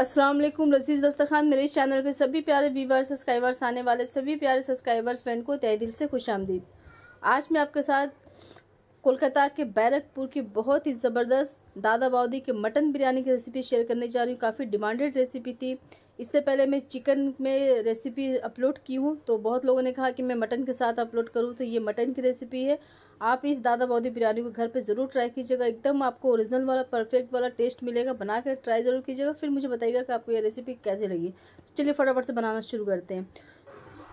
अस्सलाम वालेकुम रजीज़ दस्तखान मेरे इस चैनल पे सभी प्यारे व्यूवर सब्सक्राइबर्स आने वाले सभी प्यारे सब्सक्राइबर्स फ्रेंड को तय दिल से खुश आमदीद आज मैं आपके साथ कोलकाता के बैरकपुर की बहुत ही ज़बरदस्त दादा बाउदी के मटन बिरयानी की रेसिपी शेयर करने जा रही हूँ काफ़ी डिमांडेड रेसिपी थी इससे पहले मैं चिकन में रेसिपी अपलोड की हूँ तो बहुत लोगों ने कहा कि मैं मटन के साथ अपलोड करूँ तो ये मटन की रेसिपी है आप इस दादा बौदी बिरयानी को घर पे ज़रूर ट्राई कीजिएगा एकदम आपको ओरिजिनल वाला परफेक्ट वाला टेस्ट मिलेगा बना कर ट्राई ज़रूर कीजिएगा फिर मुझे बताइएगा कि आपको ये रेसिपी कैसे लगी तो चलिए फटाफट से बनाना शुरू करते हैं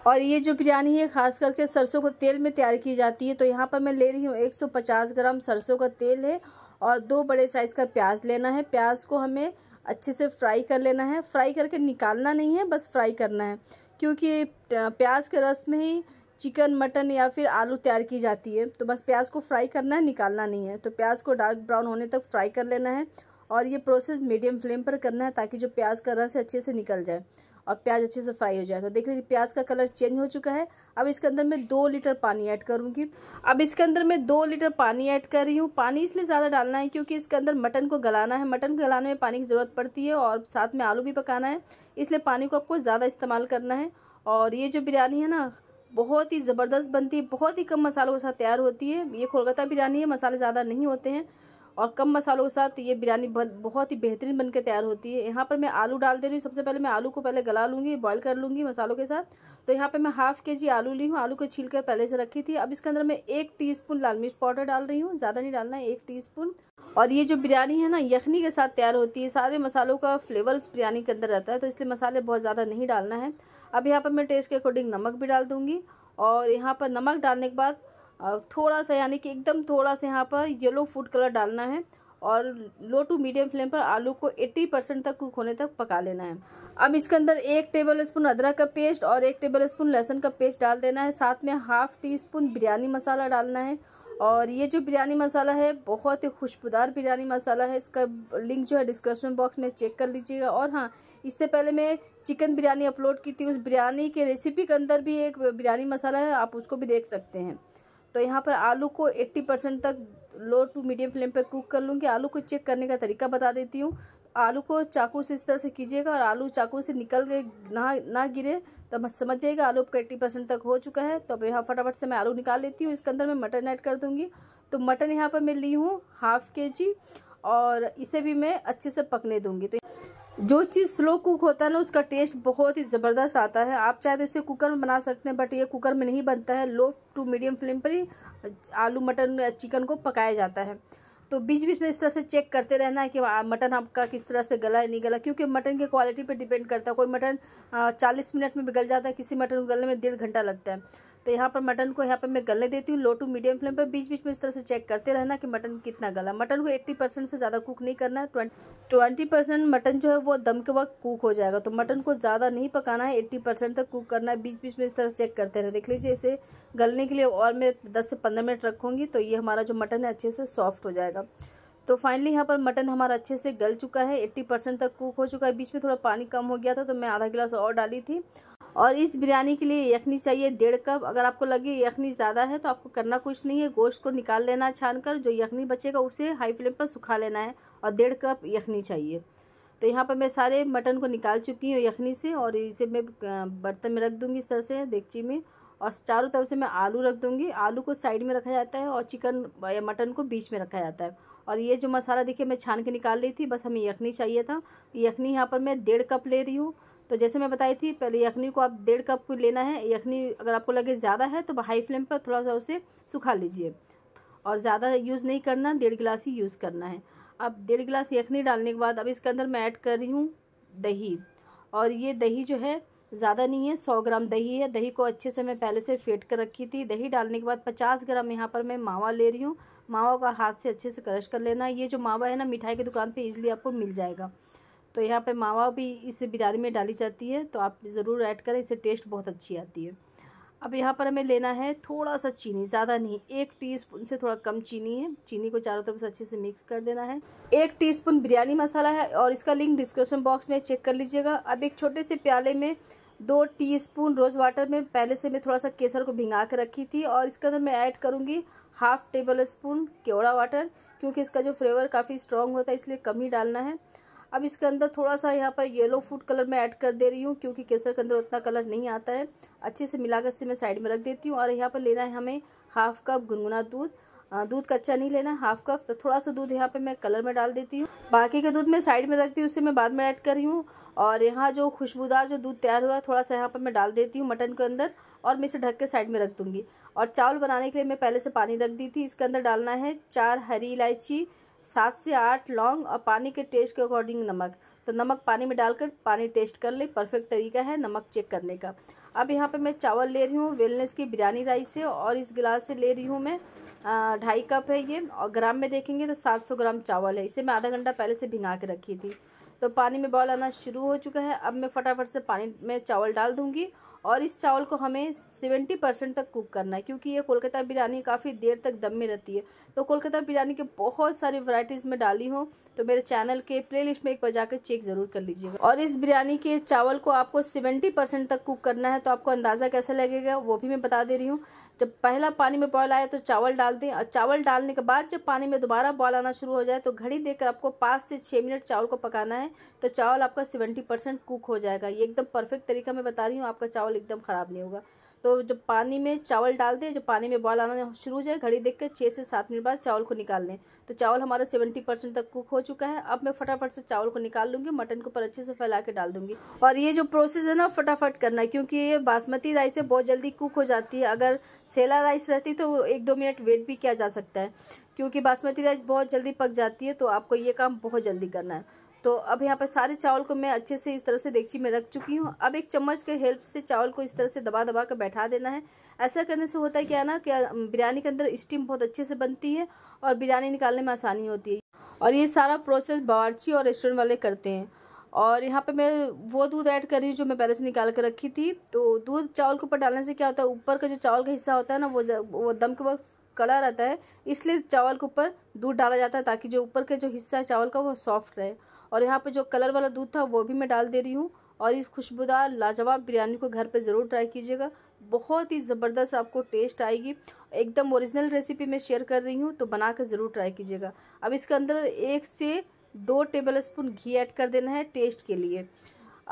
और ये जो बिरयानी है खास करके सरसों के तेल में तैयार की जाती है तो यहाँ पर मैं ले रही हूँ एक ग्राम सरसों का तेल है और दो बड़े साइज़ का प्याज लेना है प्याज को हमें अच्छे से फ्राई कर लेना है फ्राई करके निकालना नहीं है बस फ्राई करना है क्योंकि प्याज के रस में ही चिकन मटन या फिर आलू तैयार की जाती है तो बस प्याज को फ्राई करना है निकालना नहीं है तो प्याज को डार्क ब्राउन होने तक फ्राई कर लेना है और ये प्रोसेस मीडियम फ्लेम पर करना है ताकि जो प्याज का रस है अच्छे से निकल जाए और प्याज अच्छे से फ्राई हो जाए तो देख लीजिए प्याज का कलर चेंज हो चुका है अब इसके अंदर मैं दो लीटर पानी ऐड करूँगी अब इसके अंदर मैं दो लीटर पानी ऐड कर रही हूँ पानी इसलिए ज़्यादा डालना है क्योंकि इसके अंदर मटन को गलाना है मटन को गलाने में पानी की ज़रूरत पड़ती है और साथ में आलू भी पकाना है इसलिए पानी को आपको ज़्यादा इस्तेमाल करना है और ये जो बिरयानी है ना बहुत ही ज़बरदस्त बनती है बहुत ही कम मसालों के साथ तैयार होती है ये कोलकाता बिरयानी है मसाले ज़्यादा नहीं होते हैं और कम मसालों के साथ ये बिरयानी बहुत ही बेहतरीन बनकर तैयार होती है यहाँ पर मैं आलू डाल दे रही हूँ सबसे पहले मैं आलू को पहले गला लूँगी बॉईल कर लूँगी मसालों के साथ तो यहाँ पर मैं हाफ़ के जी आलू ली हूँ आलू को छील कर पहले से रखी थी अब इसके अंदर मैं एक टी लाल मिर्च पाउडर डाल रही हूँ ज़्यादा नहीं डालना है एक टी और ये जो बिरयानी है ना यखनी के साथ तैयार होती है सारे मसालों का फ्लेवर उस बिरयानी के अंदर रहता है तो इसलिए मसाले बहुत ज़्यादा नहीं डालना है अब यहाँ पर मैं टेस्ट के अकॉर्डिंग नमक भी डाल दूँगी और यहाँ पर नमक डालने के बाद थोड़ा सा यानी कि एकदम थोड़ा सा यहाँ पर येलो फूड कलर डालना है और लो टू मीडियम फ्लेम पर आलू को 80 परसेंट तक कुक होने तक पका लेना है अब इसके अंदर एक टेबल स्पून अदरक का पेस्ट और एक टेबल स्पून लहसुन का पेस्ट डाल देना है साथ में half teaspoon biryani masala डालना है और ये जो बिरयानी मसाला है बहुत ही खुशबूदार बिरयानी मसाला है इसका लिंक जो है डिस्क्रिप्शन बॉक्स में चेक कर लीजिएगा और हाँ इससे पहले मैं चिकन बिरयानी अपलोड की थी उस बिरयानी के रेसिपी के अंदर भी एक बिरयानी मसाला है आप उसको भी देख सकते हैं तो यहाँ पर आलू को 80 परसेंट तक लो टू मीडियम फ्लेम पर कुक कर लूँगी आलू को चेक करने का तरीका बता देती हूँ आलू को चाकू से इस तरह से कीजिएगा और आलू चाकू से निकल गए ना ना गिरे तो समझ जाइएगा आलू का एट्टी परसेंट तक हो चुका है तो अब यहाँ फटाफट से मैं आलू निकाल लेती हूँ इसके अंदर मैं मटन ऐड कर दूँगी तो मटन यहाँ पर मैं ली हूँ हाफ़ के जी और इसे भी मैं अच्छे से पकने दूँगी तो जो चीज़ स्लो कुक होता है ना उसका टेस्ट बहुत ही ज़बरदस्त आता है आप चाहे तो इसे कुकर में बना सकते हैं बट ये कुकर में नहीं बनता है लो टू मीडियम फ्लेम पर ही आलू मटन चिकन को पकाया जाता है तो बीच बीच में इस तरह से चेक करते रहना है कि मटन आपका किस तरह से गला है नहीं गला क्योंकि मटन की क्वालिटी पर डिपेंड करता है कोई मटन चालीस मिनट में भी गल जाता है किसी मटन को गलने में डेढ़ घंटा लगता है तो यहाँ पर मटन को यहाँ पर मैं गलने देती हूँ लो टू मीडियम फ्लेम पर बीच बीच में इस तरह से चेक करते रहना कि मटन कितना गला मटन को 80 परसेंट से ज़्यादा कुक नहीं करना है ट्वेंटी परसेंट मटन जो है वो दम के वक्त कुक हो जाएगा तो मटन को ज़्यादा नहीं पकाना है एट्टी परसेंट तक कुक करना है बीच बीच में इस तरह चेक करते रहना देख लीजिए इसे गलने के लिए और मैं दस से पंद्रह मिनट रखूँगी तो ये हमारा जो मटन है अच्छे से सॉफ्ट हो जाएगा तो फाइनली यहाँ पर मटन हमारा अच्छे से गल चुका है एट्टी परसेंट तक कुक हो चुका है बीच में थोड़ा पानी कम हो गया था तो मैं आधा गिलास और डाली थी और इस बिरयानी के लिए यखनी चाहिए डेढ़ कप अगर आपको लगे यखनी ज़्यादा है तो आपको करना कुछ नहीं है गोश्त को निकाल लेना छान कर जो यखनी बचेगा उसे हाई फ्लेम पर सुखा लेना है और डेढ़ कप यखनी चाहिए तो यहाँ पर मैं सारे मटन को निकाल चुकी हूँ यखनी से और इसे मैं बर्तन में रख दूँगी इस तरह से देगची में और चारों तरफ से मैं आलू रख दूँगी आलू को साइड में रखा जाता है और चिकन या मटन को बीच में रखा जाता है और ये जो मसाला देखिए मैं छान के निकाल रही थी बस हमें यखनी चाहिए था यखनी यहाँ पर मैं डेढ़ कप ले रही हूँ तो जैसे मैं बताई थी पहले यखनी को आप डेढ़ कप लेना है यखनी अगर आपको लगे ज़्यादा है तो हाई फ्लेम पर थोड़ा सा उसे सुखा लीजिए और ज़्यादा यूज़ नहीं करना डेढ़ गिलास ही यूज़ करना है अब डेढ़ गिलास यखनी डालने के बाद अब इसके अंदर मैं ऐड कर रही हूँ दही और ये दही जो है ज़्यादा नहीं है सौ ग्राम दही है दही को अच्छे से मैं पहले से फेंट कर रखी थी दही डालने के बाद पचास ग्राम यहाँ पर मैं मावा ले रही हूँ मावा का हाथ से अच्छे से क्रश कर लेना ये जो मावा है ना मिठाई की दुकान पे इजीली आपको मिल जाएगा तो यहाँ पर मावा भी इस बिरयानी में डाली जाती है तो आप ज़रूर ऐड करें इससे टेस्ट बहुत अच्छी आती है अब यहाँ पर हमें लेना है थोड़ा सा चीनी ज़्यादा नहीं एक टीस्पून से थोड़ा कम चीनी है चीनी को चारों तरफ से अच्छे से मिक्स कर देना है एक टीस्पून बिरयानी मसाला है और इसका लिंक डिस्क्रिप्शन बॉक्स में चेक कर लीजिएगा अब एक छोटे से प्याले में दो टीस्पून रोज़ वाटर में पहले से मैं थोड़ा सा केसर को भिंगा के रखी थी और इसके अंदर मैं ऐड करूँगी हाफ टेबल स्पून केवड़ा वाटर क्योंकि इसका जो फ्लेवर काफ़ी स्ट्रॉन्ग होता है इसलिए कम ही डालना है अब इसके अंदर थोड़ा सा यहाँ पर येलो फूड कलर मैं ऐड कर दे रही हूँ क्योंकि केसर के अंदर उतना कलर नहीं आता है अच्छे से मिलाकर इसे मैं साइड में रख देती हूँ और यहाँ पर लेना है हमें हाफ कप गुनगुना दूध दूध कच्चा नहीं लेना हाफ कप तो थोड़ा सा दूध यहाँ पे मैं कलर में डाल देती हूँ बाकी के दूध मैं साइड में रखती हूँ उसे मैं बाद में ऐड कर रही हूँ और यहाँ जो खुशबूदार जो दूध तैयार हुआ थोड़ा सा यहाँ पर मैं डाल देती हूँ मटन के अंदर और मैं इसे ढक के साइड में रख दूँगी और चावल बनाने के लिए मैं पहले से पानी रख दी थी इसके अंदर डालना है चार हरी इलायची सात से आठ लौंग और पानी के टेस्ट के अकॉर्डिंग नमक तो नमक पानी में डालकर पानी टेस्ट कर ले परफेक्ट तरीका है नमक चेक करने का अब यहाँ पे मैं चावल ले रही हूँ वेलनेस की बिरयानी राइस है और इस गिलास से ले रही हूँ मैं ढाई कप है ये और ग्राम में देखेंगे तो 700 ग्राम चावल है इसे मैं आधा घंटा पहले से भिंगा के रखी थी तो पानी में बॉल आना शुरू हो चुका है अब मैं फटाफट से पानी में चावल डाल दूंगी और इस चावल को हमें सेवेंटी परसेंट तक कुक करना है क्योंकि ये कोलकाता बिरयानी काफ़ी देर तक दम में रहती है तो कोलकाता बिरयानी के बहुत सारी वैरायटीज़ में डाली हूँ तो मेरे चैनल के प्लेलिस्ट में एक बार जाकर चेक ज़रूर कर लीजिएगा और इस बिरयानी के चावल को आपको सेवेंटी परसेंट तक कुक करना है तो आपको अंदाज़ा कैसा लगेगा वो भी मैं बता दे रही हूँ जब पहला पानी में बॉयल आया तो चावल डाल दें और चावल डालने के बाद जब पानी में दोबारा बॉयल आना शुरू हो जाए तो घड़ी देकर आपको पाँच से छः मिनट चावल को पकाना है तो चावल आपका सेवेंटी परसेंट कुक हो जाएगा ये एकदम परफेक्ट तरीका मैं बता रही हूँ आपका चावल एकदम ख़राब नहीं होगा तो जब पानी में चावल डाल दें जब पानी में बॉल आना शुरू हो जाए घड़ी देख कर छः से सात मिनट बाद चावल को निकाल लें तो चावल हमारा सेवेंटी परसेंट तक कुक हो चुका है अब मैं फटाफट से चावल को निकाल लूँगी मटन के ऊपर अच्छे से फैला के डाल दूँगी और ये जो प्रोसेस है ना फटाफट करना है क्योंकि ये बासमती राइस है बहुत जल्दी कुक हो जाती है अगर सेला राइस रहती तो एक दो मिनट वेट भी किया जा सकता है क्योंकि बासमती राइस बहुत जल्दी पक जाती है तो आपको ये काम बहुत जल्दी करना है तो अब यहाँ पर सारे चावल को मैं अच्छे से इस तरह से देगची में रख चुकी हूँ अब एक चम्मच के हेल्प से चावल को इस तरह से दबा दबा कर बैठा देना है ऐसा करने से होता है क्या ना कि बिरयानी के अंदर स्टीम बहुत अच्छे से बनती है और बिरयानी निकालने में आसानी होती है और ये सारा प्रोसेस बावरची और रेस्टोरेंट वाले करते हैं और यहाँ पे मैं वो दूध ऐड कर रही हूँ जो मैं पहले से निकाल कर रखी थी तो दूध चावल के ऊपर डालने से क्या होता है ऊपर का जो चावल का हिस्सा होता है ना वो वो दम के वक्त कड़ा रहता है इसलिए चावल के ऊपर दूध डाला जाता है ताकि जो ऊपर का जो हिस्सा है चावल का वो सॉफ्ट रहे और यहाँ पे जो कलर वाला दूध था वो भी मैं डाल दे रही हूँ और इस खुशबूदार लाजवाब बिरयानी को घर पे ज़रूर ट्राई कीजिएगा बहुत ही ज़बरदस्त आपको टेस्ट आएगी एकदम ओरिजिनल रेसिपी मैं शेयर कर रही हूँ तो बना कर ज़रूर ट्राई कीजिएगा अब इसके अंदर एक से दो टेबल स्पून घी ऐड कर देना है टेस्ट के लिए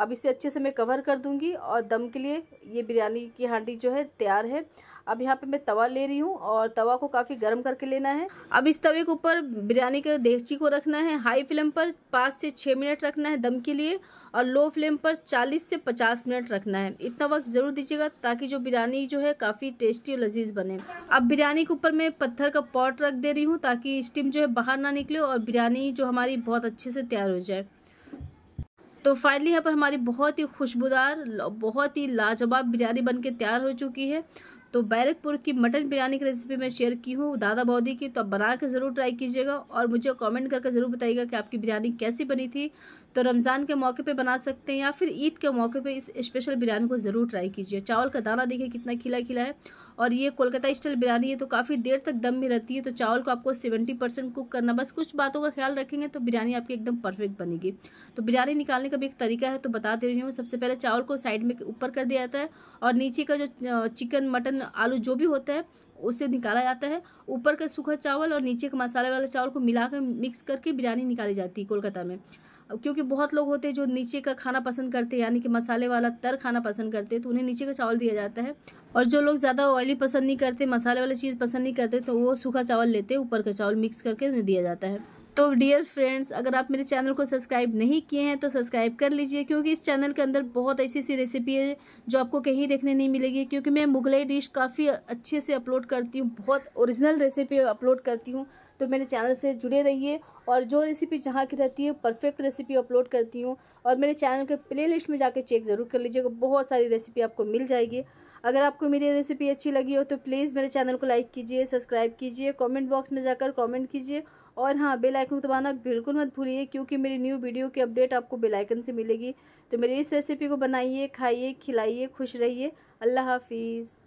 अब इसे अच्छे से मैं कवर कर दूंगी और दम के लिए ये बिरयानी की हांडी जो है तैयार है अब यहाँ पे मैं तवा ले रही हूँ और तवा को काफ़ी गर्म करके लेना है अब इस तवे के ऊपर बिरयानी के देगची को रखना है हाई फ्लेम पर पाँच से छः मिनट रखना है दम के लिए और लो फ्लेम पर चालीस से पचास मिनट रखना है इतना वक्त ज़रूर दीजिएगा ताकि जो बिरयानी जो है काफ़ी टेस्टी और लजीज बने अब बिरयानी के ऊपर मैं पत्थर का पॉट रख दे रही हूँ ताकि स्टीम जो है बाहर ना निकले और बिरयानी जो हमारी बहुत अच्छे से तैयार हो जाए तो फाइनली यहाँ पर हमारी बहुत ही खुशबूदार बहुत ही लाजवाब बिरयानी बनके तैयार हो चुकी है तो बैरकपुर की मटन बिरयानी की रेसिपी मैं शेयर की हूँ दादा बौदी की तो आप बना के ज़रूर ट्राई कीजिएगा और मुझे कमेंट करके ज़रूर बताइएगा कि आपकी बिरयानी कैसी बनी थी तो रमज़ान के मौके पे बना सकते हैं या फिर ईद के मौके पे इस स्पेशल बिरयानी को ज़रूर ट्राई कीजिए चावल का दाना देखिए कितना खिला खिला है और ये कोलकाता स्टाइल बिरयानी है तो काफ़ी देर तक दम में रहती है तो चावल को आपको सेवेंटी परसेंट कुक करना बस कुछ बातों का ख्याल रखेंगे तो बिरयानी आपकी एकदम परफेक्ट बनेगी तो बिरयानी निकालने का भी एक तरीका है तो बता दे रही हूँ सबसे पहले चावल को साइड में ऊपर कर दिया जाता है और नीचे का जो चिकन मटन आलू जो भी होता है उसे निकाला जाता है ऊपर का सूखा चावल और नीचे का मसाले वाले चावल को मिला मिक्स करके बिरयानी निकाली जाती है कोलकाता में क्योंकि बहुत लोग होते हैं जो नीचे का खाना पसंद करते हैं यानी कि मसाले वाला तर खाना पसंद करते हैं तो उन्हें नीचे का चावल दिया जाता है और जो लोग ज़्यादा ऑयली पसंद नहीं करते मसाले वाली चीज़ पसंद नहीं करते तो वो सूखा चावल लेते हैं ऊपर का चावल मिक्स करके उन्हें दिया जाता है तो डियर फ्रेंड्स अगर आप मेरे चैनल को सब्सक्राइब नहीं किए हैं तो सब्सक्राइब कर लीजिए क्योंकि इस चैनल के अंदर बहुत ऐसी ऐसी रेसिपी है जो आपको कहीं देखने नहीं मिलेगी क्योंकि मैं मुगलई डिश काफ़ी अच्छे से अपलोड करती हूँ बहुत ओरिजिनल रेसिपी अपलोड करती हूँ तो मेरे चैनल से जुड़े रहिए और जो रेसिपी जहाँ की रहती है परफेक्ट रेसिपी अपलोड करती हूँ और मेरे चैनल के प्ले लिस्ट में जाकर चेक ज़रूर कर लीजिएगा बहुत सारी रेसिपी आपको मिल जाएगी अगर आपको मेरी रेसिपी अच्छी लगी हो तो प्लीज़ मेरे चैनल को लाइक कीजिए सब्सक्राइब कीजिए कमेंट बॉक्स में जाकर कमेंट कीजिए और हाँ बेल आइकन दबाना बिल्कुल मत भूलिए क्योंकि मेरी न्यू वीडियो की अपडेट आपको बेल आइकन से मिलेगी तो मेरी इस रेसिपी को बनाइए खाइए खिलाइए खुश रहिए अल्लाह हाफिज़